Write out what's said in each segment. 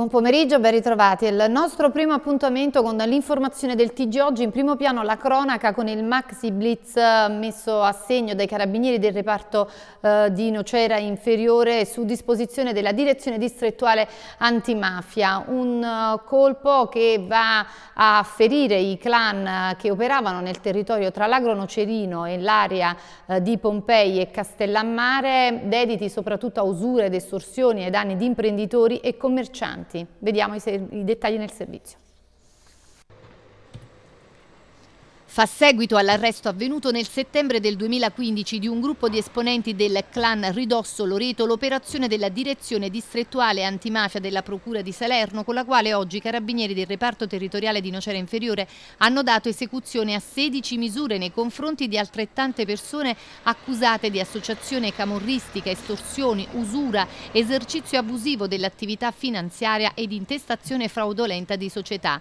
Buon pomeriggio, ben ritrovati. Il nostro primo appuntamento con l'informazione del TG oggi in primo piano la cronaca con il maxi blitz eh, messo a segno dai carabinieri del reparto eh, di Nocera inferiore su disposizione della direzione distrettuale antimafia. Un uh, colpo che va a ferire i clan eh, che operavano nel territorio tra l'agro nocerino e l'area uh, di Pompei e Castellammare, dediti soprattutto a usure ed estorsioni ai danni di imprenditori e commercianti avanti, vediamo i, i dettagli nel servizio. Fa seguito all'arresto avvenuto nel settembre del 2015 di un gruppo di esponenti del clan Ridosso Loreto l'operazione della direzione distrettuale antimafia della Procura di Salerno con la quale oggi i carabinieri del reparto territoriale di Nocera Inferiore hanno dato esecuzione a 16 misure nei confronti di altrettante persone accusate di associazione camorristica, estorsioni, usura, esercizio abusivo dell'attività finanziaria ed intestazione fraudolenta di società.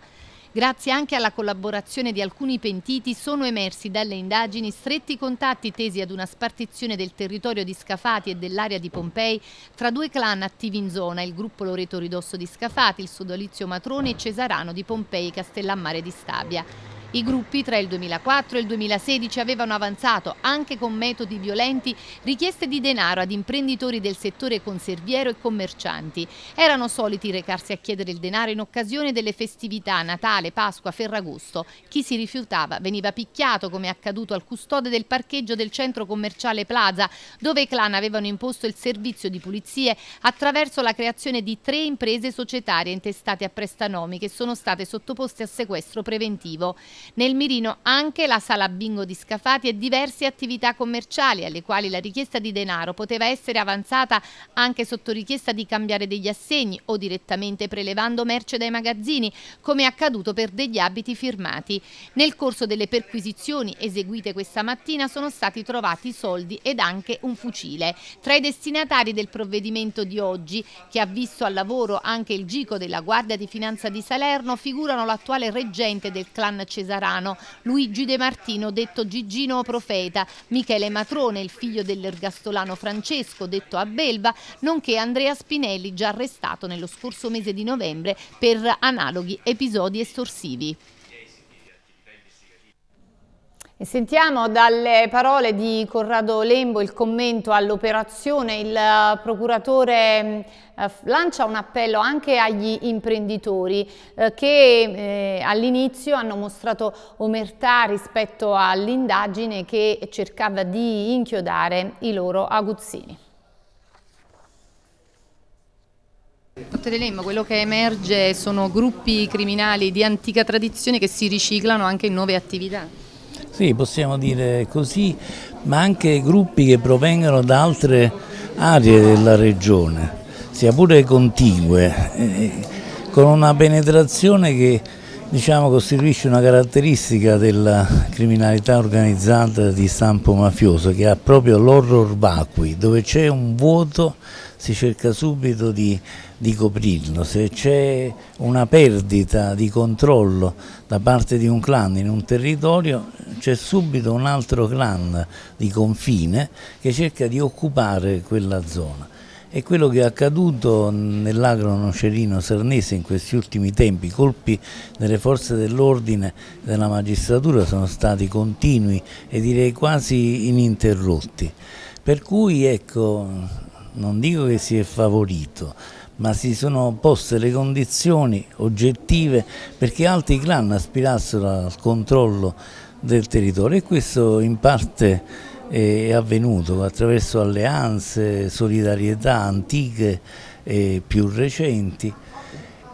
Grazie anche alla collaborazione di alcuni pentiti sono emersi dalle indagini stretti contatti tesi ad una spartizione del territorio di Scafati e dell'area di Pompei tra due clan attivi in zona, il gruppo Loreto Ridosso di Scafati, il sodalizio Matrone e Cesarano di Pompei Castellammare di Stabia. I gruppi tra il 2004 e il 2016 avevano avanzato, anche con metodi violenti, richieste di denaro ad imprenditori del settore conserviero e commercianti. Erano soliti recarsi a chiedere il denaro in occasione delle festività Natale, Pasqua, Ferragosto. Chi si rifiutava veniva picchiato, come è accaduto al custode del parcheggio del centro commerciale Plaza, dove i clan avevano imposto il servizio di pulizie attraverso la creazione di tre imprese societarie intestate a prestanomi che sono state sottoposte a sequestro preventivo. Nel mirino anche la sala bingo di Scafati e diverse attività commerciali alle quali la richiesta di denaro poteva essere avanzata anche sotto richiesta di cambiare degli assegni o direttamente prelevando merce dai magazzini, come è accaduto per degli abiti firmati. Nel corso delle perquisizioni eseguite questa mattina sono stati trovati soldi ed anche un fucile. Tra i destinatari del provvedimento di oggi, che ha visto al lavoro anche il Gico della Guardia di Finanza di Salerno, figurano l'attuale reggente del clan Cesare Pesarano, Luigi De Martino, detto Gigino Profeta, Michele Matrone, il figlio dell'ergastolano Francesco, detto Abelva, nonché Andrea Spinelli, già arrestato nello scorso mese di novembre per analoghi episodi estorsivi. E sentiamo dalle parole di Corrado Lembo il commento all'operazione. Il eh, procuratore eh, lancia un appello anche agli imprenditori eh, che all'inizio hanno mostrato omertà rispetto all'indagine che cercava di inchiodare i loro aguzzini. Dottore Lembo, quello che emerge sono gruppi criminali di antica tradizione che si riciclano anche in nuove attività. Sì, possiamo dire così, ma anche gruppi che provengono da altre aree della regione, sia pure contigue, eh, con una penetrazione che diciamo, costituisce una caratteristica della criminalità organizzata di stampo mafioso che ha proprio l'horror vacui, dove c'è un vuoto si cerca subito di, di coprirlo, se c'è una perdita di controllo da parte di un clan in un territorio c'è subito un altro clan di confine che cerca di occupare quella zona è quello che è accaduto nell'agro nocerino sernese in questi ultimi tempi. I colpi delle forze dell'ordine e della magistratura sono stati continui e direi quasi ininterrotti. Per cui ecco, non dico che si è favorito, ma si sono poste le condizioni oggettive perché altri clan aspirassero al controllo del territorio e questo in parte è avvenuto attraverso alleanze, solidarietà antiche e più recenti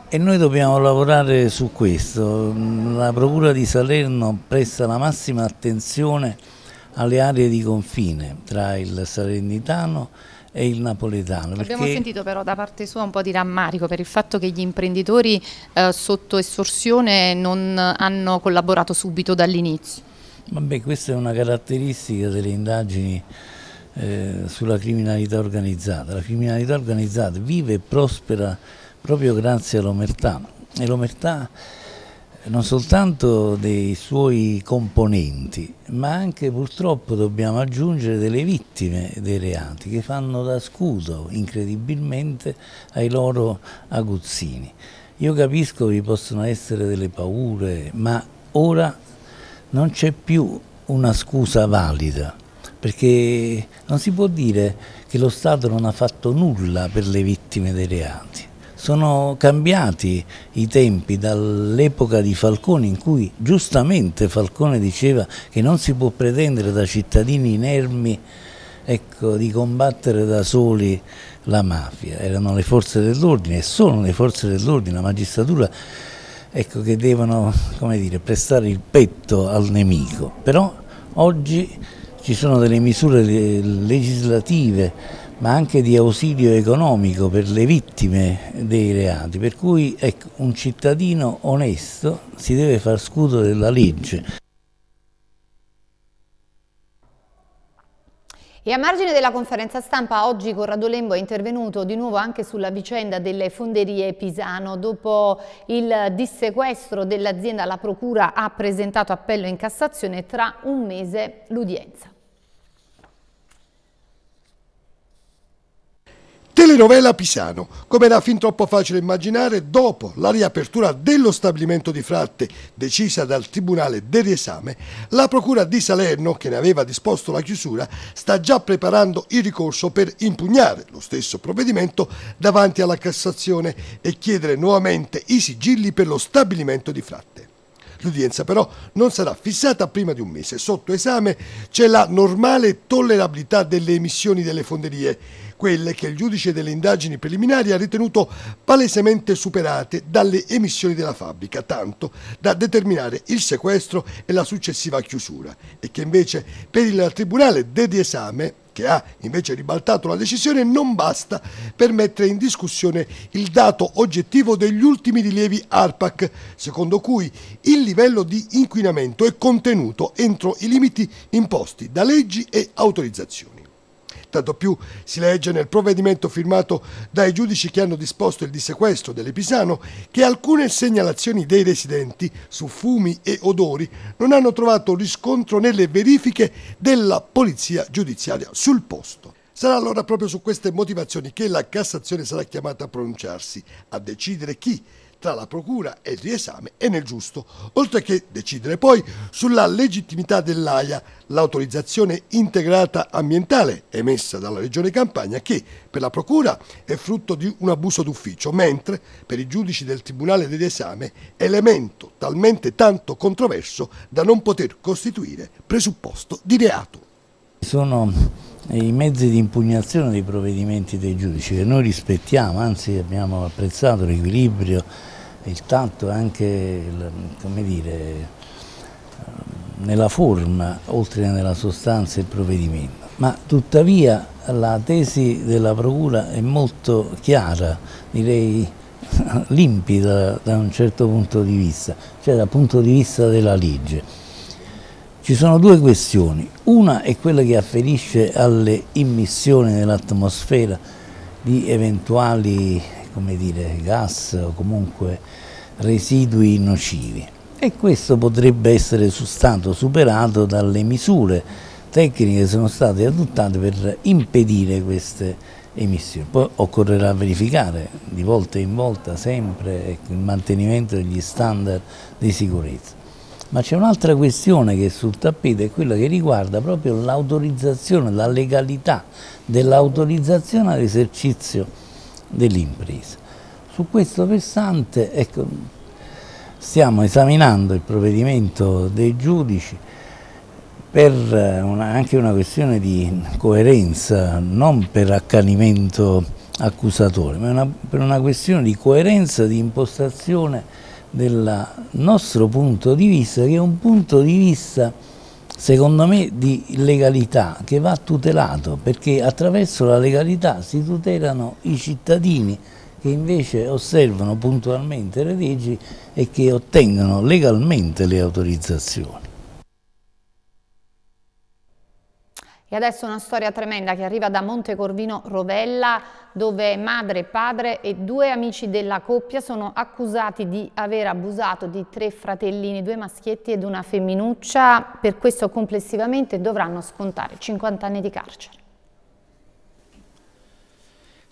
e noi dobbiamo lavorare su questo. La Procura di Salerno presta la massima attenzione alle aree di confine tra il salernitano e il napoletano. Abbiamo sentito però da parte sua un po' di rammarico per il fatto che gli imprenditori eh, sotto estorsione non hanno collaborato subito dall'inizio. Vabbè, questa è una caratteristica delle indagini eh, sulla criminalità organizzata. La criminalità organizzata vive e prospera proprio grazie all'omertà e l'omertà non soltanto dei suoi componenti, ma anche purtroppo dobbiamo aggiungere delle vittime dei reati che fanno da scudo incredibilmente ai loro aguzzini. Io capisco che vi possono essere delle paure, ma ora non c'è più una scusa valida, perché non si può dire che lo Stato non ha fatto nulla per le vittime dei reati. Sono cambiati i tempi dall'epoca di Falcone in cui giustamente Falcone diceva che non si può pretendere da cittadini inermi ecco, di combattere da soli la mafia, erano le forze dell'ordine e sono le forze dell'ordine, la magistratura ecco, che devono come dire, prestare il petto al nemico. Però oggi ci sono delle misure legislative ma anche di ausilio economico per le vittime dei reati, per cui ecco, un cittadino onesto si deve far scudo della legge. E a margine della conferenza stampa oggi Corrado Lembo è intervenuto di nuovo anche sulla vicenda delle fonderie Pisano. Dopo il dissequestro dell'azienda la Procura ha presentato appello in Cassazione tra un mese l'udienza. Telenovela Pisano, come era fin troppo facile immaginare, dopo la riapertura dello stabilimento di Fratte decisa dal Tribunale del Riesame, la Procura di Salerno, che ne aveva disposto la chiusura, sta già preparando il ricorso per impugnare lo stesso provvedimento davanti alla Cassazione e chiedere nuovamente i sigilli per lo stabilimento di Fratte. L'udienza però non sarà fissata prima di un mese. Sotto esame c'è la normale tollerabilità delle emissioni delle fonderie quelle che il giudice delle indagini preliminari ha ritenuto palesemente superate dalle emissioni della fabbrica, tanto da determinare il sequestro e la successiva chiusura, e che invece per il Tribunale de Esame che ha invece ribaltato la decisione, non basta per mettere in discussione il dato oggettivo degli ultimi rilievi ARPAC, secondo cui il livello di inquinamento è contenuto entro i limiti imposti da leggi e autorizzazioni tanto più si legge nel provvedimento firmato dai giudici che hanno disposto il dissequestro dell'Episano, che alcune segnalazioni dei residenti su fumi e odori non hanno trovato riscontro nelle verifiche della polizia giudiziaria sul posto. Sarà allora proprio su queste motivazioni che la Cassazione sarà chiamata a pronunciarsi, a decidere chi tra la procura e il riesame è nel giusto, oltre che decidere poi sulla legittimità dell'AIA, l'autorizzazione integrata ambientale emessa dalla Regione Campania che per la procura è frutto di un abuso d'ufficio, mentre per i giudici del Tribunale del riesame è elemento talmente tanto controverso da non poter costituire presupposto di reato. Sono i mezzi di impugnazione dei provvedimenti dei giudici che noi rispettiamo, anzi abbiamo apprezzato l'equilibrio, il tatto e anche dire, nella forma oltre che nella sostanza il provvedimento. Ma tuttavia la tesi della Procura è molto chiara, direi limpida da un certo punto di vista, cioè dal punto di vista della legge. Ci sono due questioni, una è quella che afferisce alle immissioni nell'atmosfera di eventuali dire, gas o comunque residui nocivi e questo potrebbe essere stato superato dalle misure tecniche che sono state adottate per impedire queste emissioni. Poi occorrerà verificare di volta in volta sempre ecco, il mantenimento degli standard di sicurezza. Ma c'è un'altra questione che è sul tappeto, è quella che riguarda proprio l'autorizzazione, la legalità dell'autorizzazione all'esercizio dell'impresa. Su questo versante ecco, stiamo esaminando il provvedimento dei giudici per eh, una, anche una questione di coerenza, non per accanimento accusatore, ma una, per una questione di coerenza di impostazione del nostro punto di vista, che è un punto di vista secondo me di legalità che va tutelato perché attraverso la legalità si tutelano i cittadini che invece osservano puntualmente le leggi e che ottengono legalmente le autorizzazioni. E adesso una storia tremenda che arriva da Monte Corvino Rovella, dove madre, padre e due amici della coppia sono accusati di aver abusato di tre fratellini, due maschietti ed una femminuccia. Per questo complessivamente dovranno scontare 50 anni di carcere.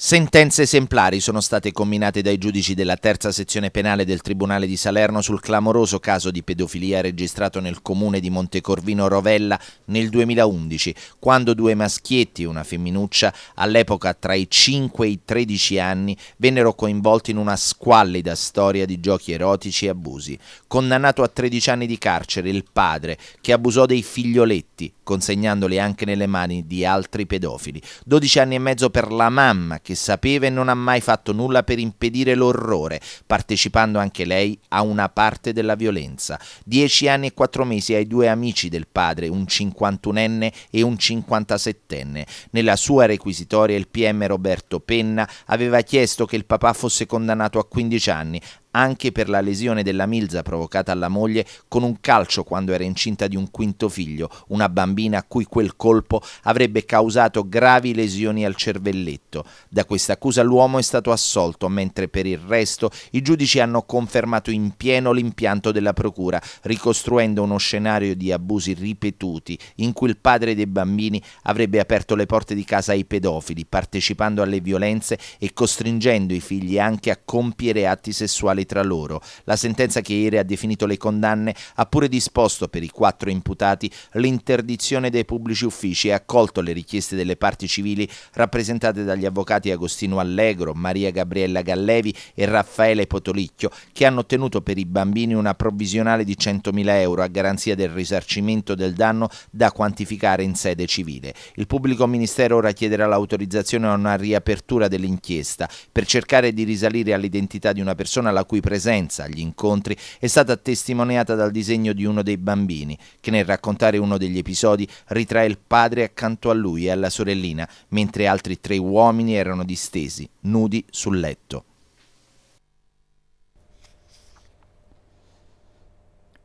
Sentenze esemplari sono state comminate dai giudici della terza sezione penale del Tribunale di Salerno sul clamoroso caso di pedofilia registrato nel comune di Montecorvino Rovella nel 2011, quando due maschietti e una femminuccia, all'epoca tra i 5 e i 13 anni, vennero coinvolti in una squallida storia di giochi erotici e abusi. Condannato a 13 anni di carcere il padre, che abusò dei figlioletti, consegnandoli anche nelle mani di altri pedofili. 12 anni e mezzo per la mamma, che che sapeva e non ha mai fatto nulla per impedire l'orrore, partecipando anche lei a una parte della violenza. Dieci anni e quattro mesi ai due amici del padre, un 51enne e un 57enne. Nella sua requisitoria il PM Roberto Penna aveva chiesto che il papà fosse condannato a 15 anni, anche per la lesione della Milza provocata alla moglie con un calcio quando era incinta di un quinto figlio, una bambina a cui quel colpo avrebbe causato gravi lesioni al cervelletto. Da questa accusa l'uomo è stato assolto, mentre per il resto i giudici hanno confermato in pieno l'impianto della procura, ricostruendo uno scenario di abusi ripetuti in cui il padre dei bambini avrebbe aperto le porte di casa ai pedofili, partecipando alle violenze e costringendo i figli anche a compiere atti sessuali contraddittori tra loro. La sentenza che ieri ha definito le condanne ha pure disposto per i quattro imputati l'interdizione dei pubblici uffici e ha accolto le richieste delle parti civili rappresentate dagli avvocati Agostino Allegro, Maria Gabriella Gallevi e Raffaele Potolicchio, che hanno ottenuto per i bambini una provvisionale di 100.000 euro a garanzia del risarcimento del danno da quantificare in sede civile. Il pubblico ministero ora chiederà l'autorizzazione a una riapertura dell'inchiesta per cercare di risalire all'identità di una persona la cui cui presenza agli incontri è stata testimoniata dal disegno di uno dei bambini, che nel raccontare uno degli episodi ritrae il padre accanto a lui e alla sorellina, mentre altri tre uomini erano distesi, nudi sul letto.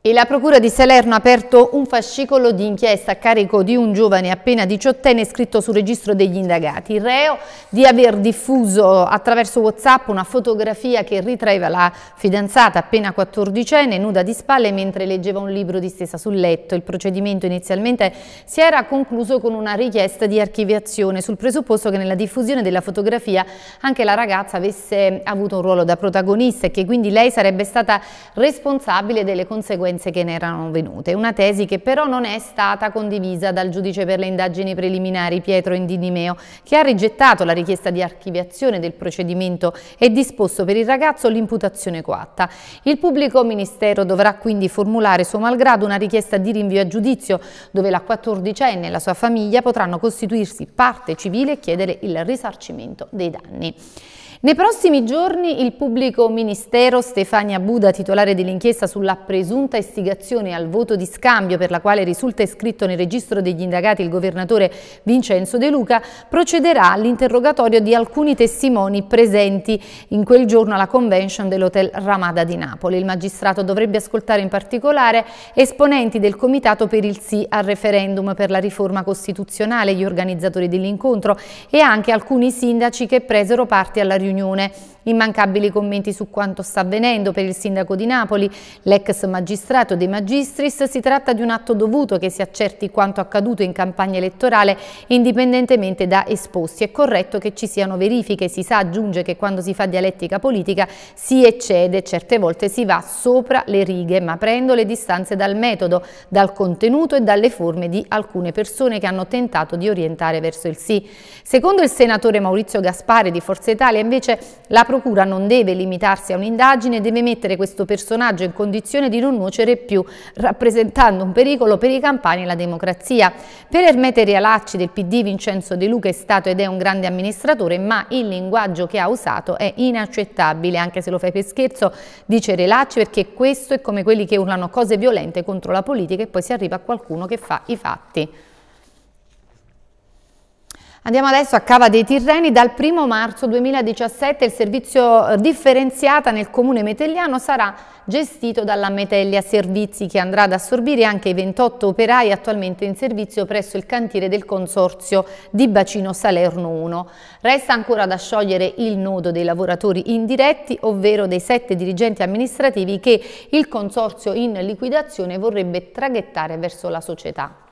E la Procura di Salerno ha aperto un fascicolo di inchiesta a carico di un giovane appena diciottenne scritto sul registro degli indagati. Il reo di aver diffuso attraverso Whatsapp una fotografia che ritraeva la fidanzata appena quattordicenne, nuda di spalle, mentre leggeva un libro distesa sul letto. Il procedimento inizialmente si era concluso con una richiesta di archiviazione sul presupposto che nella diffusione della fotografia anche la ragazza avesse avuto un ruolo da protagonista e che quindi lei sarebbe stata responsabile delle conseguenze inferenze che ne erano venute, una tesi che però non è stata condivisa dal giudice per le indagini preliminari Pietro Indinimeo, che ha rigettato la richiesta di archiviazione del procedimento e disposto per il ragazzo l'imputazione coatta. Il pubblico ministero dovrà quindi formulare suo malgrado una richiesta di rinvio a giudizio, dove la 14enne e la sua famiglia potranno costituirsi parte civile e chiedere il risarcimento dei danni. Nei prossimi giorni il pubblico ministero Stefania Buda, titolare dell'inchiesta sulla presunta istigazione al voto di scambio per la quale risulta iscritto nel registro degli indagati il governatore Vincenzo De Luca, procederà all'interrogatorio di alcuni testimoni presenti in quel giorno alla convention dell'Hotel Ramada di Napoli. Il magistrato dovrebbe ascoltare in particolare esponenti del Comitato per il sì al referendum per la riforma costituzionale, gli organizzatori dell'incontro e anche alcuni sindaci che presero parte alla riunione riunione immancabili commenti su quanto sta avvenendo per il sindaco di Napoli, l'ex magistrato De Magistris, si tratta di un atto dovuto che si accerti quanto accaduto in campagna elettorale indipendentemente da esposti. È corretto che ci siano verifiche, si sa, aggiunge che quando si fa dialettica politica si eccede, certe volte si va sopra le righe, ma prendo le distanze dal metodo, dal contenuto e dalle forme di alcune persone che hanno tentato di orientare verso il sì. Secondo il senatore Maurizio Gaspare di Forza Italia invece la Procura non deve limitarsi a un'indagine, deve mettere questo personaggio in condizione di non nuocere più, rappresentando un pericolo per i campani e la democrazia. Per Ermete Realacci del PD Vincenzo De Luca è stato ed è un grande amministratore, ma il linguaggio che ha usato è inaccettabile, anche se lo fai per scherzo, dice Realacci, perché questo è come quelli che urlano cose violente contro la politica e poi si arriva a qualcuno che fa i fatti. Andiamo adesso a Cava dei Tirreni. Dal 1 marzo 2017 il servizio eh, differenziata nel comune metelliano sarà gestito dalla Metellia Servizi che andrà ad assorbire anche i 28 operai attualmente in servizio presso il cantiere del consorzio di Bacino Salerno 1. Resta ancora da sciogliere il nodo dei lavoratori indiretti, ovvero dei sette dirigenti amministrativi che il consorzio in liquidazione vorrebbe traghettare verso la società.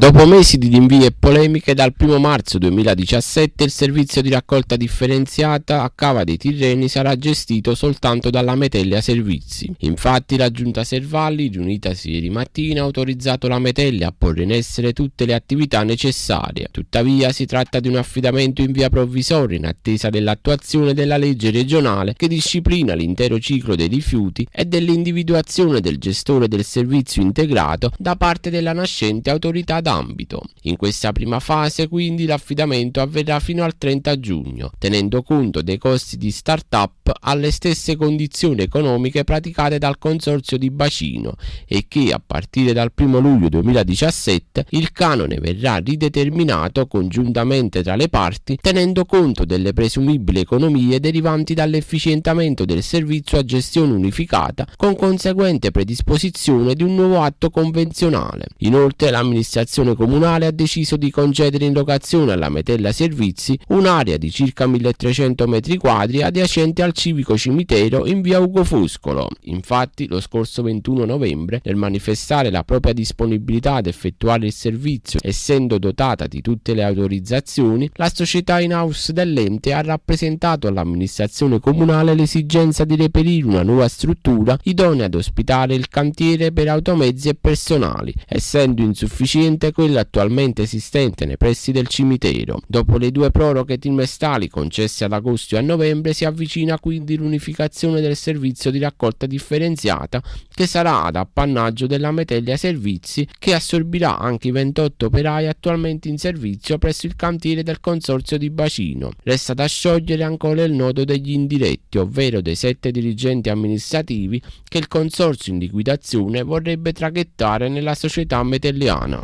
Dopo mesi di rinvii e polemiche, dal 1 marzo 2017 il servizio di raccolta differenziata a Cava dei Tirreni sarà gestito soltanto dalla Metellia Servizi. Infatti la Giunta Servalli, riunitasi ieri mattina, ha autorizzato la Metellia a porre in essere tutte le attività necessarie. Tuttavia si tratta di un affidamento in via provvisoria in attesa dell'attuazione della legge regionale che disciplina l'intero ciclo dei rifiuti e dell'individuazione del gestore del servizio integrato da parte della nascente autorità da d'ambito. In questa prima fase quindi l'affidamento avverrà fino al 30 giugno, tenendo conto dei costi di start-up alle stesse condizioni economiche praticate dal Consorzio di Bacino e che a partire dal 1 luglio 2017 il canone verrà rideterminato congiuntamente tra le parti tenendo conto delle presumibili economie derivanti dall'efficientamento del servizio a gestione unificata con conseguente predisposizione di un nuovo atto convenzionale. Inoltre l'amministrazione comunale ha deciso di concedere in locazione alla Metella Servizi un'area di circa 1300 m2 adiacente al civico cimitero in via Ugo Foscolo. Infatti, lo scorso 21 novembre, nel manifestare la propria disponibilità ad effettuare il servizio, essendo dotata di tutte le autorizzazioni, la società in house dell'ente ha rappresentato all'amministrazione comunale l'esigenza di reperire una nuova struttura idonea ad ospitare il cantiere per automezzi e personali, essendo insufficiente quella attualmente esistente nei pressi del cimitero. Dopo le due proroghe trimestrali concesse ad agosto e a novembre, si avvicina a quindi l'unificazione del servizio di raccolta differenziata che sarà ad appannaggio della Metellia Servizi che assorbirà anche i 28 operai attualmente in servizio presso il cantiere del Consorzio di Bacino. Resta da sciogliere ancora il nodo degli indiretti, ovvero dei sette dirigenti amministrativi che il Consorzio in liquidazione vorrebbe traghettare nella società metelliana.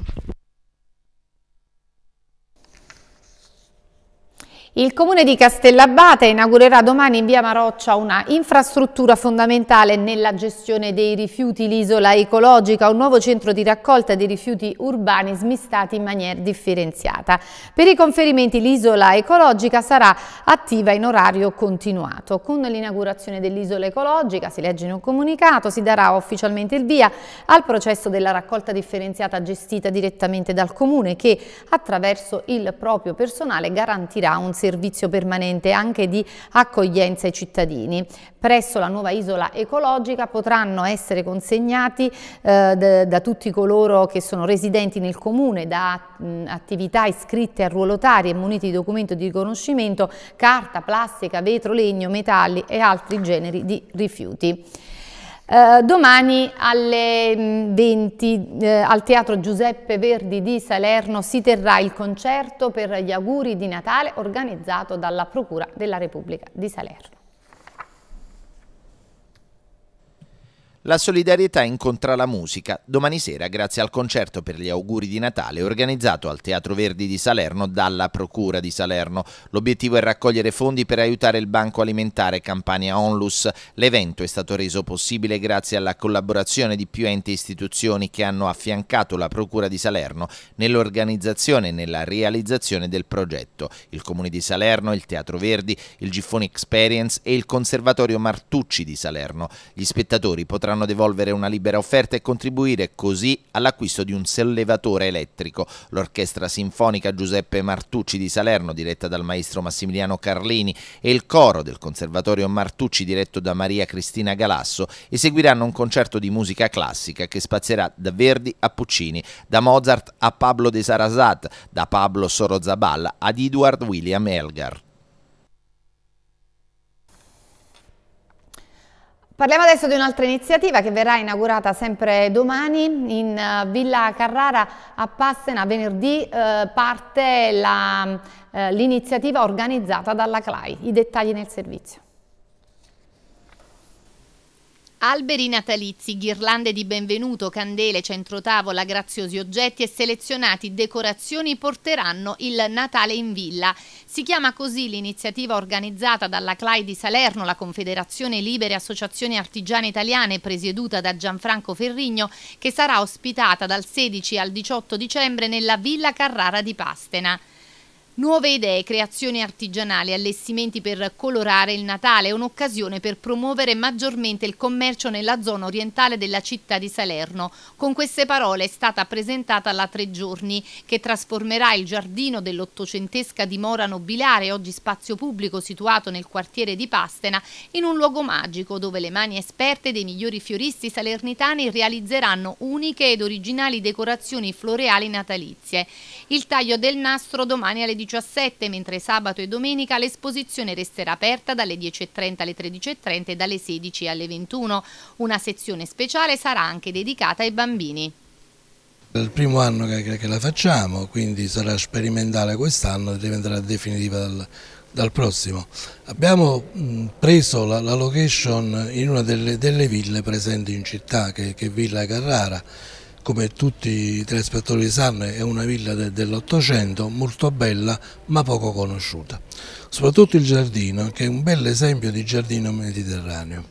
Il comune di Castellabate inaugurerà domani in via Maroccia una infrastruttura fondamentale nella gestione dei rifiuti, l'isola ecologica, un nuovo centro di raccolta dei rifiuti urbani smistati in maniera differenziata. Per i conferimenti l'isola ecologica sarà attiva in orario continuato. Con l'inaugurazione dell'isola ecologica, si legge in un comunicato, si darà ufficialmente il via al processo della raccolta differenziata gestita direttamente dal comune che attraverso il proprio personale garantirà un servizio servizio permanente anche di accoglienza ai cittadini. Presso la nuova isola ecologica potranno essere consegnati eh, da, da, tutti coloro che sono residenti nel comune, da mh, attività iscritte a ruolotari e muniti di documento di riconoscimento, carta, plastica, vetro, legno, metalli e altri generi di rifiuti. Eh, domani alle 20 mm, uh, eh, al Teatro Giuseppe Verdi di Salerno si terrà il concerto per gli auguri di Natale organizzato dalla Procura della Repubblica di Salerno. La solidarietà incontra la musica. Domani sera, grazie al concerto per gli auguri di Natale organizzato al Teatro Verdi di Salerno dalla Procura di Salerno. L'obiettivo è raccogliere fondi per aiutare il Banco Alimentare Campania Onlus. L'evento è stato reso possibile grazie alla collaborazione di più enti e istituzioni che hanno affiancato la Procura di Salerno nell'organizzazione e nella realizzazione del progetto. Il Comune di Salerno, il Teatro Verdi, il Giffoni Experience e il Conservatorio Martucci di Salerno. Gli spettatori potranno potranno devolvere una libera offerta e contribuire così all'acquisto di un sollevatore elettrico. L'Orchestra Sinfonica Giuseppe Martucci di Salerno, diretta dal maestro Massimiliano Carlini, e il coro del Conservatorio Martucci, diretto da Maria Cristina Galasso, eseguiranno un concerto di musica classica che spazierà da Verdi a Puccini, da Mozart a Pablo de Sarasat, da Pablo Sorozaballa ad Edward William Elgar. Parliamo adesso di un'altra iniziativa che verrà inaugurata sempre domani in eh, Villa Carrara a Passena. Venerdì eh, parte mm, eh, l'iniziativa eh, organizzata dalla CLAI. I dettagli nel servizio. Alberi natalizi, ghirlande di benvenuto, candele, centrotavola, graziosi oggetti e selezionati decorazioni porteranno il Natale in villa. Si chiama così l'iniziativa organizzata dalla CLAI di Salerno, la Confederazione Libere Associazioni Artigiane Italiane, presieduta da Gianfranco Ferrigno, che sarà ospitata dal 16 al 18 dicembre nella Villa Carrara di Pastena. Nuove idee, creazioni artigianali, allestimenti per colorare il Natale, un'occasione per promuovere maggiormente il commercio nella zona orientale della città di Salerno. Con queste parole è stata presentata la Tre Giorni, che trasformerà il giardino dell'ottocentesca dimora nobiliare, oggi spazio pubblico situato nel quartiere di Pastena, in un luogo magico dove le mani esperte dei migliori fioristi salernitani realizzeranno uniche ed originali decorazioni floreali natalizie. Il taglio del nastro domani alle 18.00. 17, mentre sabato e domenica l'esposizione resterà aperta dalle 10.30 alle 13.30 e dalle 16 alle 21. Una sezione speciale sarà anche dedicata ai bambini. È il primo anno che, la facciamo, quindi sarà sperimentale quest'anno e diventerà definitiva dal, dal prossimo. Abbiamo preso la, la location in una delle, delle ville presenti in città, che, che è Villa Carrara, come tutti i telespettatori sanno è una villa de, dell'Ottocento molto bella ma poco conosciuta. Soprattutto il giardino che è un bel esempio di giardino mediterraneo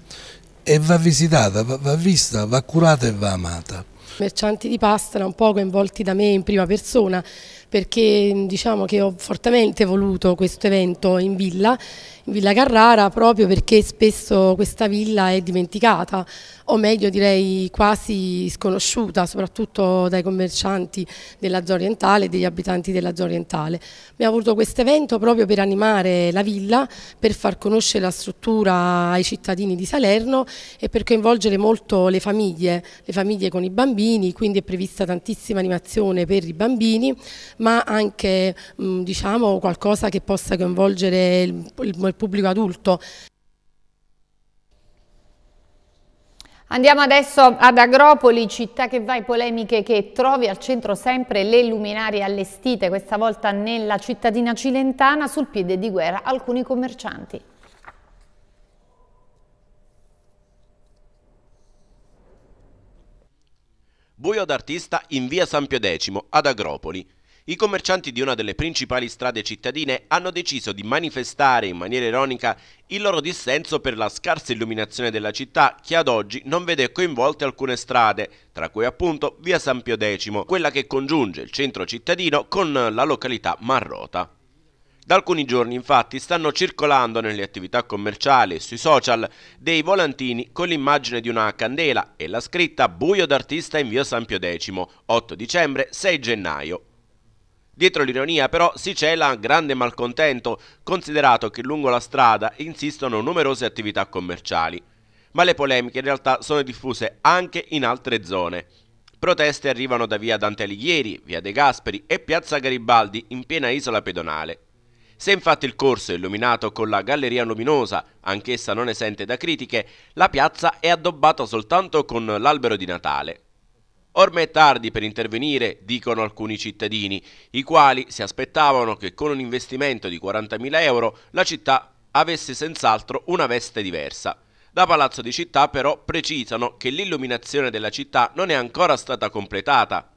e va visitata, va, va vista, va curata e va amata. I mercanti di pasta erano un po' coinvolti da me in prima persona perché diciamo che ho fortemente voluto questo evento in villa Villa Carrara proprio perché spesso questa villa è dimenticata o meglio direi quasi sconosciuta soprattutto dai commercianti della zona orientale e degli abitanti della zona orientale. Abbiamo voluto questo evento proprio per animare la villa, per far conoscere la struttura ai cittadini di Salerno e per coinvolgere molto le famiglie, le famiglie con i bambini, quindi è prevista tantissima animazione per i bambini ma anche diciamo, qualcosa che possa coinvolgere il, il pubblico adulto. Andiamo adesso ad Agropoli, città che va in polemiche che trovi al centro sempre le luminarie allestite, questa volta nella cittadina cilentana, sul piede di guerra alcuni commercianti. Buio d'artista in via San Pio X ad Agropoli. I commercianti di una delle principali strade cittadine hanno deciso di manifestare in maniera ironica il loro dissenso per la scarsa illuminazione della città che ad oggi non vede coinvolte alcune strade, tra cui appunto via San Pio X, quella che congiunge il centro cittadino con la località Marrota. Da alcuni giorni infatti stanno circolando nelle attività commerciali e sui social dei volantini con l'immagine di una candela e la scritta Buio d'artista in via San Pio X, 8 dicembre, 6 gennaio. Dietro l'ironia però si cela grande malcontento, considerato che lungo la strada insistono numerose attività commerciali. Ma le polemiche in realtà sono diffuse anche in altre zone. Proteste arrivano da via Dante Alighieri, via De Gasperi e piazza Garibaldi in piena isola pedonale. Se infatti il corso è illuminato con la galleria luminosa, anch'essa non esente da critiche, la piazza è addobbata soltanto con l'albero di Natale. Ormai è tardi per intervenire, dicono alcuni cittadini, i quali si aspettavano che con un investimento di 40.000 euro la città avesse senz'altro una veste diversa. Da Palazzo di Città però precisano che l'illuminazione della città non è ancora stata completata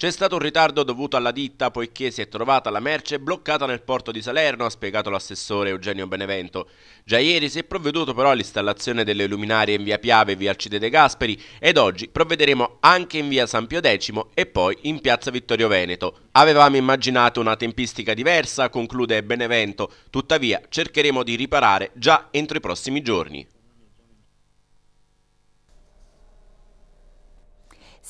c'è stato un ritardo dovuto alla ditta poiché si è trovata la merce bloccata nel porto di Salerno, ha spiegato l'assessore Eugenio Benevento. Già ieri si è provveduto però all'installazione delle luminarie in via Piave e via Alcide De Gasperi ed oggi provvederemo anche in via San Pio X e poi in piazza Vittorio Veneto. Avevamo immaginato una tempistica diversa, conclude Benevento, tuttavia cercheremo di riparare già entro i prossimi giorni.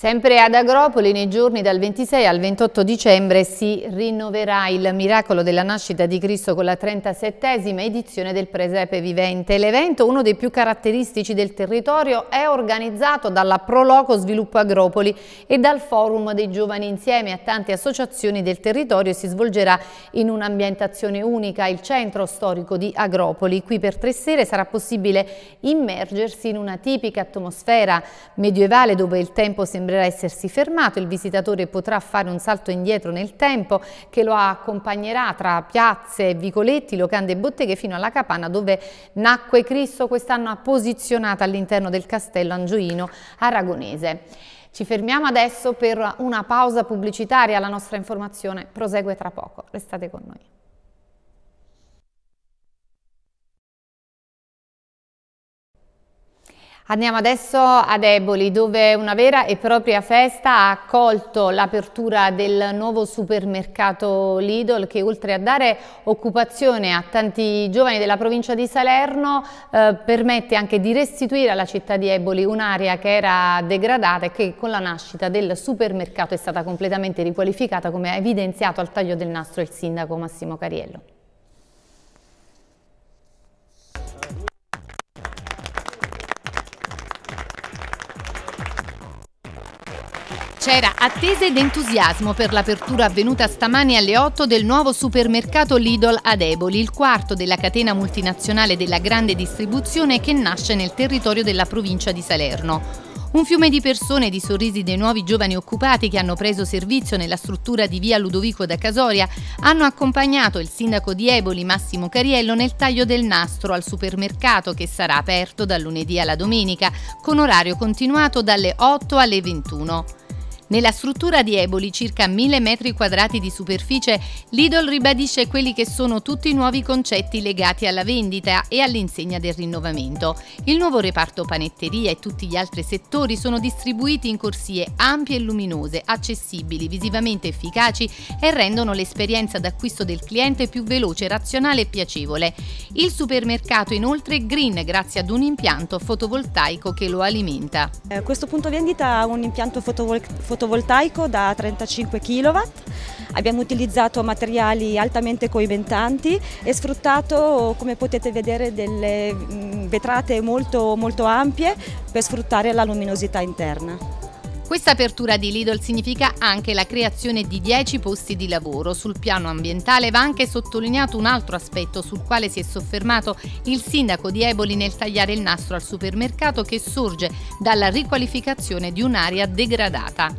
Sempre ad Agropoli, nei giorni dal 26 al 28 dicembre, si rinnoverà il miracolo della nascita di Cristo con la 37esima edizione del Presepe Vivente. L'evento, uno dei più caratteristici del territorio, è organizzato dalla Proloco Sviluppo Agropoli e dal Forum dei Giovani insieme a tante associazioni del territorio si svolgerà in un'ambientazione unica, il centro storico di Agropoli. Qui per tre sere sarà possibile immergersi in una tipica atmosfera medievale dove il tempo sembra sembrerà essersi fermato, il visitatore potrà fare un salto indietro nel tempo che lo accompagnerà tra piazze, vicoletti, locande e botteghe fino alla capanna dove nacque Cristo quest'anno posizionata all'interno del castello angioino aragonese. Ci fermiamo adesso per una pausa pubblicitaria, la nostra informazione prosegue tra poco. Restate con noi. Andiamo adesso ad Eboli, dove una vera e propria festa ha accolto l'apertura del nuovo supermercato Lidl che oltre a dare occupazione a tanti giovani della provincia di Salerno eh, permette anche di restituire alla città di Eboli un'area che era degradata e che con la nascita del supermercato è stata completamente riqualificata come ha evidenziato al taglio del nastro il sindaco Massimo Cariello. C'era attesa ed entusiasmo per l'apertura avvenuta stamani alle 8 del nuovo supermercato Lidl ad Eboli, il quarto della catena multinazionale della grande distribuzione che nasce nel territorio della provincia di Salerno. Un fiume di persone e di sorrisi dei nuovi giovani occupati che hanno preso servizio nella struttura di via Ludovico da Casoria hanno accompagnato il sindaco di Eboli Massimo Cariello nel taglio del nastro al supermercato che sarà aperto dal lunedì alla domenica con orario continuato dalle 8 alle 21. Nella struttura di Eboli, circa 1000 metri quadrati di superficie, Lidl ribadisce quelli che sono tutti i nuovi concetti legati alla vendita e all'insegna del rinnovamento. Il nuovo reparto panetteria e tutti gli altri settori sono distribuiti in corsie ampie e luminose, accessibili, visivamente efficaci e rendono l'esperienza d'acquisto del cliente più veloce, razionale e piacevole. Il supermercato inoltre è green grazie ad un impianto fotovoltaico che lo alimenta. Eh, questo punto vendita ha un impianto fotovoltaico fotovoltaico da 35 kW. Abbiamo utilizzato materiali altamente coibentanti e sfruttato, come potete vedere, delle mm, vetrate molto, molto ampie per sfruttare la luminosità interna. Questa apertura di Lidl significa anche la creazione di 10 posti di lavoro. Sul piano ambientale va anche sottolineato un altro aspetto sul quale si è soffermato il sindaco di Eboli nel tagliare il nastro al supermercato che sorge dalla riqualificazione di un'area degradata.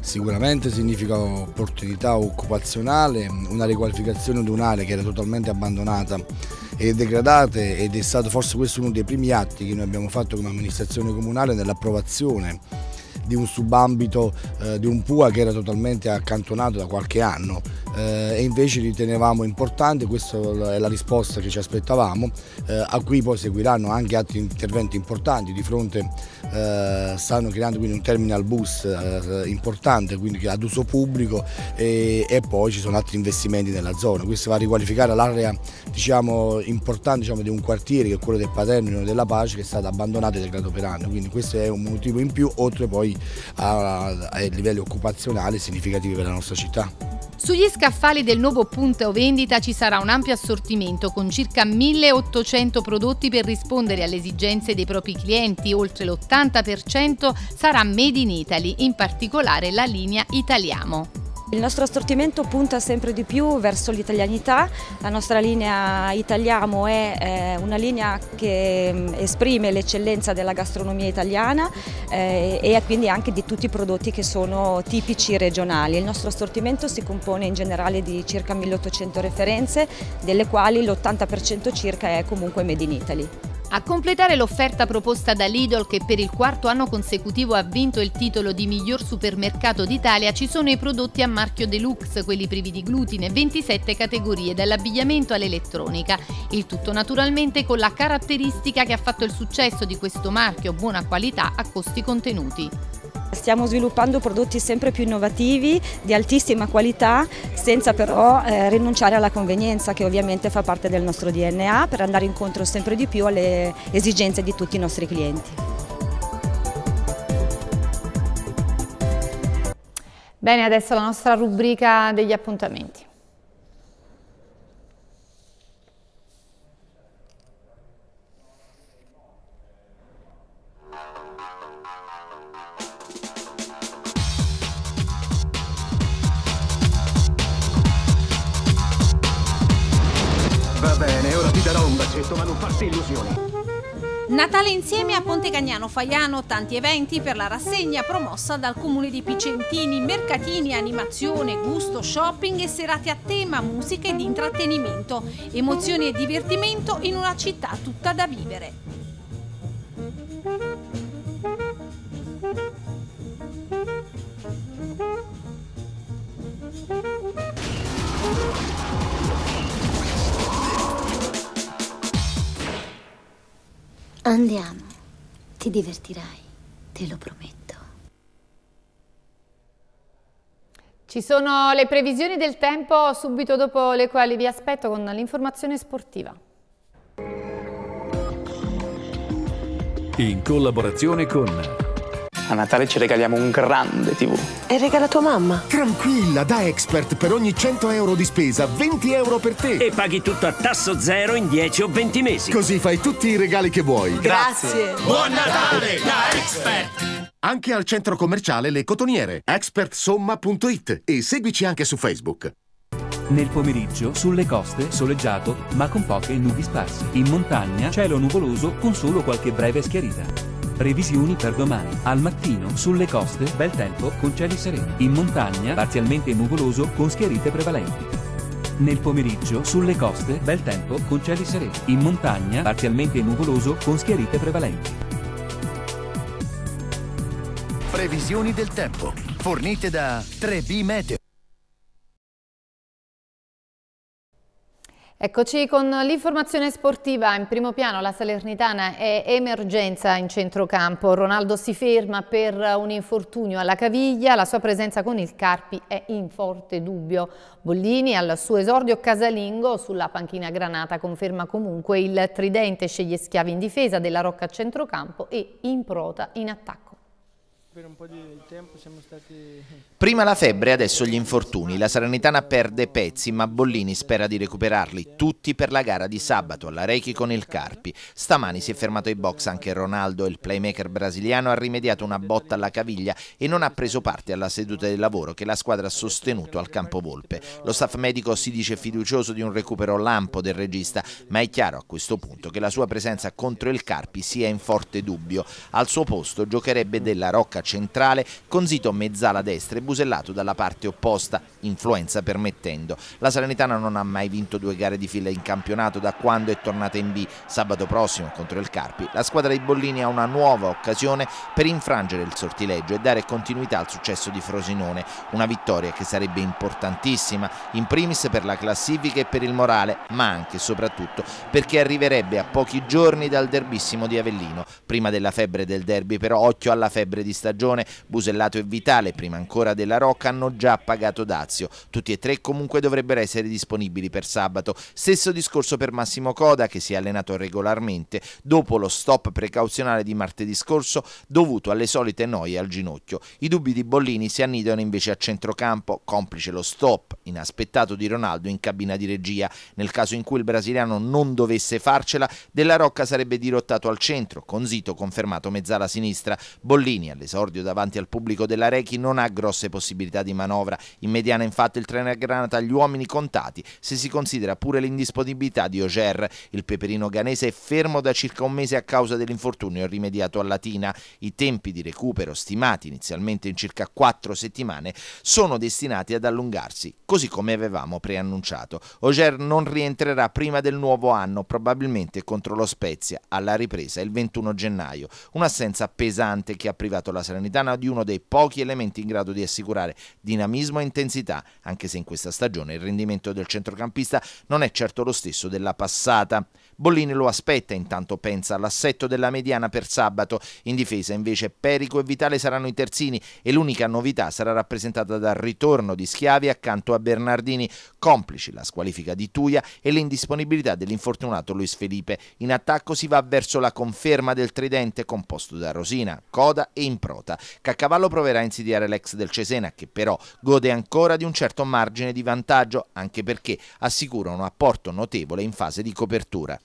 Sicuramente significa opportunità occupazionale, una riqualificazione di un'area che era totalmente abbandonata e degradata ed è stato forse questo uno dei primi atti che noi abbiamo fatto come amministrazione comunale nell'approvazione di un subambito eh, di un PUA che era totalmente accantonato da qualche anno eh, e invece ritenevamo importante, questa è la risposta che ci aspettavamo, eh, a cui poi seguiranno anche altri interventi importanti, di fronte eh, stanno creando quindi un terminal bus eh, importante quindi ad uso pubblico e, e, poi ci sono altri investimenti nella zona, questo va a riqualificare l'area diciamo, importante diciamo, di un quartiere che è quello del Paternino della Pace che è stato abbandonato dal grado operano, quindi questo è un motivo in più oltre poi ai livelli occupazionali significativi per la nostra città. Sugli scaffali del nuovo punto vendita ci sarà un ampio assortimento con circa 1800 prodotti per rispondere alle esigenze dei propri clienti, oltre l'80% sarà made in Italy, in particolare la linea Italiamo. Il nostro assortimento punta sempre di più verso l'italianità, la nostra linea Italiamo è eh, una linea che mm, esprime l'eccellenza della gastronomia italiana eh, e quindi anche di tutti i prodotti che sono tipici regionali. Il nostro assortimento si compone in generale di circa 1800 referenze, delle quali l'80% circa è comunque Made in Italy. A completare l'offerta proposta da Lidl che per il quarto anno consecutivo ha vinto il titolo di miglior supermercato d'Italia ci sono i prodotti a marchio deluxe, quelli privi di glutine, 27 categorie dall'abbigliamento all'elettronica. Il tutto naturalmente con la caratteristica che ha fatto il successo di questo marchio, buona qualità a costi contenuti. Stiamo sviluppando prodotti sempre più innovativi, di altissima qualità, senza però eh, rinunciare alla convenienza che ovviamente fa parte del nostro DNA per andare incontro sempre di più alle esigenze di tutti i nostri clienti. Bene, adesso la nostra rubrica degli appuntamenti. tanti eventi per la rassegna promossa dal comune di Picentini, mercatini, animazione, gusto, shopping e serate a tema, musica ed intrattenimento, emozioni e divertimento in una città tutta da vivere. Andiamo. Ti divertirai, te lo prometto. Ci sono le previsioni del tempo subito dopo le quali vi aspetto con l'informazione sportiva. In collaborazione con a Natale ci regaliamo un grande TV. E regala tua mamma. Tranquilla, da Expert per ogni 100 euro di spesa, 20 euro per te. E paghi tutto a tasso zero in 10 o 20 mesi. Così fai tutti i regali che vuoi. Grazie. Grazie. Buon Natale da Expert. Anche al centro commerciale Le Cotoniere, expertsomma.it e seguici anche su Facebook. Nel pomeriggio, sulle coste, soleggiato, ma con poche nubi sparse. In montagna, cielo nuvoloso con solo qualche breve schiarita. Previsioni per domani. Al mattino, sulle coste, bel tempo, con cieli sereni. In montagna, parzialmente nuvoloso, con schierite prevalenti. Nel pomeriggio, sulle coste, bel tempo, con cieli sereni. In montagna, parzialmente nuvoloso, con schierite prevalenti. Previsioni del tempo, fornite da 3B Meteo. Eccoci con l'informazione sportiva. In primo piano la Salernitana è emergenza in centrocampo. Ronaldo si ferma per un infortunio alla caviglia. La sua presenza con il Carpi è in forte dubbio. Bollini al suo esordio casalingo sulla panchina granata conferma comunque il tridente sceglie schiavi in difesa della Rocca a centrocampo e in prota in attacco per un po' di tempo siamo stati... Prima la febbre, adesso gli infortuni. La Salernitana perde pezzi, ma Bollini spera di recuperarli tutti per la gara di sabato alla Reiki con il Carpi. Stamani si è fermato ai box anche Ronaldo, il playmaker brasiliano ha rimediato una botta alla caviglia e non ha preso parte alla seduta del lavoro che la squadra ha sostenuto al campo Volpe. Lo staff medico si dice fiducioso di un recupero lampo del regista, ma è chiaro a questo punto che la sua presenza contro il Carpi sia in forte dubbio. Al suo posto giocherebbe della Rocca centrale, con Zito mezzala destra e Busellato dalla parte opposta, influenza permettendo. La Salernitana non ha mai vinto due gare di fila in campionato da quando è tornata in B. Sabato prossimo contro il Carpi, la squadra di Bollini ha una nuova occasione per infrangere il sortileggio e dare continuità al successo di Frosinone, una vittoria che sarebbe importantissima, in primis per la classifica e per il morale, ma anche e soprattutto perché arriverebbe a pochi giorni dal derbissimo di Avellino. Prima della febbre del derby però occhio alla febbre di stagione stagione Busellato e Vitale, prima ancora della Rocca, hanno già pagato Dazio. Tutti e tre comunque dovrebbero essere disponibili per sabato. Stesso discorso per Massimo Coda che si è allenato regolarmente dopo lo stop precauzionale di martedì scorso dovuto alle solite noie al ginocchio. I dubbi di Bollini si annidano invece a centrocampo, complice lo stop inaspettato di Ronaldo in cabina di regia. Nel caso in cui il brasiliano non dovesse farcela, Della Rocca sarebbe dirottato al centro, con Zito confermato mezzala sinistra. Bollini all'esordio esordio davanti al pubblico della Rechi non ha grosse possibilità di manovra, in mediana infatti il treno a granata gli uomini contati, se si considera pure l'indisponibilità di Oger. Il peperino ganese è fermo da circa un mese a causa dell'infortunio rimediato a Latina. I tempi di recupero, stimati inizialmente in circa quattro settimane, sono destinati ad allungarsi, così come avevamo preannunciato. Oger non rientrerà prima del nuovo anno, probabilmente contro lo Spezia, alla ripresa il 21 gennaio. Un'assenza pesante che ha privato la salute Salernitana di uno dei pochi elementi in grado di assicurare dinamismo e intensità, anche se in questa stagione il rendimento del centrocampista non è certo lo stesso della passata. Bollini lo aspetta, intanto pensa all'assetto della mediana per sabato. In difesa invece Perico e Vitale saranno i terzini e l'unica novità sarà rappresentata dal ritorno di Schiavi accanto a Bernardini, complici la squalifica di Tuia e l'indisponibilità dell'infortunato Luis Felipe. In attacco si va verso la conferma del tridente composto da Rosina, Coda e Improta. Caccavallo proverà a insidiare l'ex del Cesena che però gode ancora di un certo margine di vantaggio anche perché assicura un apporto notevole in fase di copertura.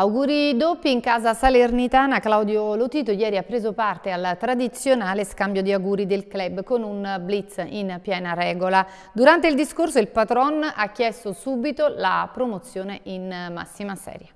Auguri doppi in casa salernitana, Claudio Lotito ieri ha preso parte al tradizionale scambio di auguri del club con un blitz in piena regola. Durante il discorso il patron ha chiesto subito la promozione in massima serie.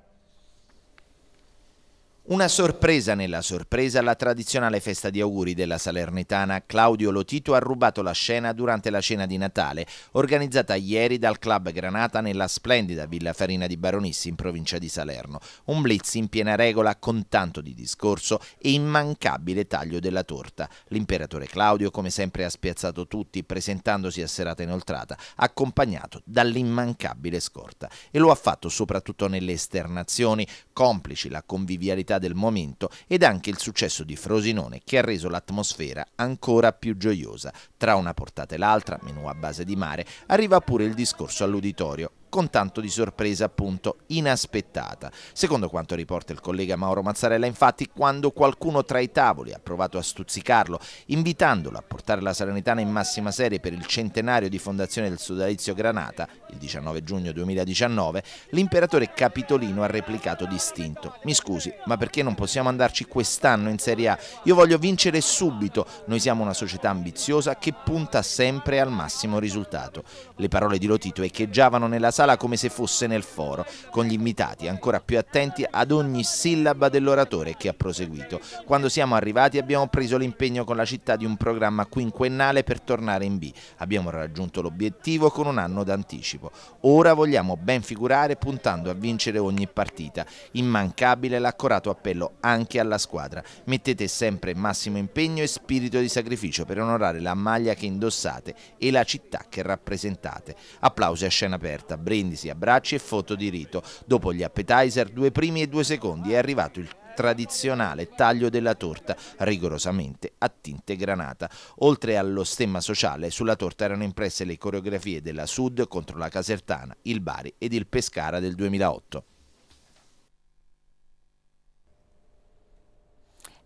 Una sorpresa nella sorpresa, la tradizionale festa di auguri della Salernitana Claudio Lotito ha rubato la scena durante la cena di Natale, organizzata ieri dal Club Granata nella splendida Villa Farina di Baronissi in provincia di Salerno. Un blitz in piena regola con tanto di discorso e immancabile taglio della torta. L'imperatore Claudio, come sempre, ha spiazzato tutti presentandosi a serata inoltrata, accompagnato dall'immancabile scorta. E lo ha fatto soprattutto nelle esternazioni, complici la convivialità attualità del momento ed anche il successo di Frosinone che ha reso l'atmosfera ancora più gioiosa. Tra una portata e l'altra, menù a base di mare, arriva pure il discorso all'uditorio con tanto di sorpresa appunto inaspettata. Secondo quanto riporta il collega Mauro Mazzarella, infatti, quando qualcuno tra i tavoli ha provato a stuzzicarlo, invitandolo a portare la Salernitana in massima serie per il centenario di fondazione del sodalizio Granata, il 19 giugno 2019, l'imperatore capitolino ha replicato distinto. Mi scusi, ma perché non possiamo andarci quest'anno in Serie A? Io voglio vincere subito. Noi siamo una società ambiziosa che punta sempre al massimo risultato. Le parole di Lotito echeggiavano nella sala sala come se fosse nel foro, con gli invitati ancora più attenti ad ogni sillaba dell'oratore che ha proseguito. Quando siamo arrivati abbiamo preso l'impegno con la città di un programma quinquennale per tornare in B. Abbiamo raggiunto l'obiettivo con un anno d'anticipo. Ora vogliamo ben figurare puntando a vincere ogni partita. Immancabile l'accorato appello anche alla squadra. Mettete sempre massimo impegno e spirito di sacrificio per onorare la maglia che indossate e la città che rappresentate. Applausi a scena aperta brindisi, abbracci e foto di rito. Dopo gli appetizer, due primi e due secondi, è arrivato il tradizionale taglio della torta, rigorosamente a tinte granata. Oltre allo stemma sociale, sulla torta erano impresse le coreografie della Sud contro la Casertana, il Bari ed il Pescara del 2008.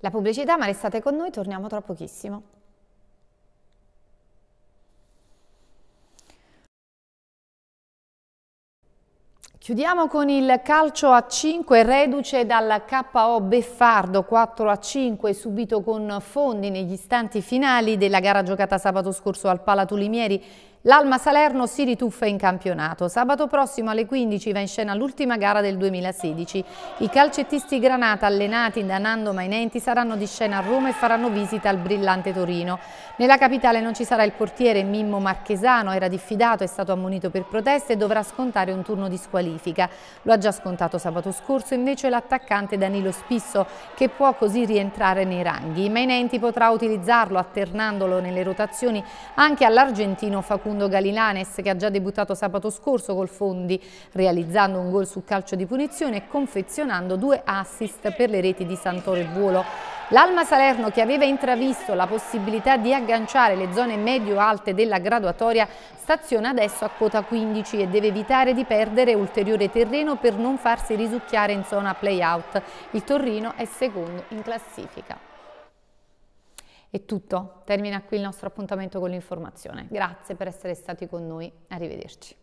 La pubblicità, ma restate con noi, torniamo tra pochissimo. Chiudiamo con il calcio a 5, reduce dal KO Beffardo 4 a 5 subito con fondi negli istanti finali della gara giocata sabato scorso al Palato Limieri L'Alma Salerno si rituffa in campionato. Sabato prossimo alle 15 va in scena l'ultima gara del 2016. I calcettisti Granata, allenati da Nando Mainenti, saranno di scena a Roma e faranno visita al brillante Torino. Nella capitale non ci sarà il portiere Mimmo Marchesano, era diffidato, è stato ammonito per proteste e dovrà scontare un turno di squalifica. Lo ha già scontato sabato scorso invece l'attaccante Danilo Spisso, che può così rientrare nei ranghi. Mainenti potrà utilizzarlo alternandolo nelle rotazioni anche all'argentino Facundo Facundo Galilanes che ha già debuttato sabato scorso col Fondi, realizzando un gol su calcio di punizione e confezionando due assist per le reti di Santoro e Vuolo. L'Alma Salerno, che aveva intravisto la possibilità di agganciare le zone medio-alte della graduatoria, staziona adesso a quota 15 e deve evitare di perdere ulteriore terreno per non farsi risucchiare in zona play-out. Il Torrino è secondo in classifica. È tutto, termina qui il nostro appuntamento con l'informazione. Grazie per essere stati con noi, arrivederci.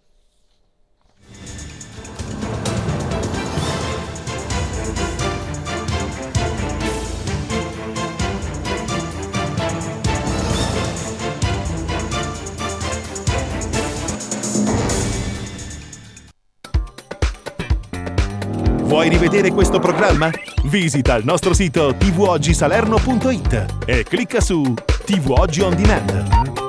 Vuoi rivedere questo programma? Visita il nostro sito tvoggisalerno.it e clicca su TV Oggi On Demand.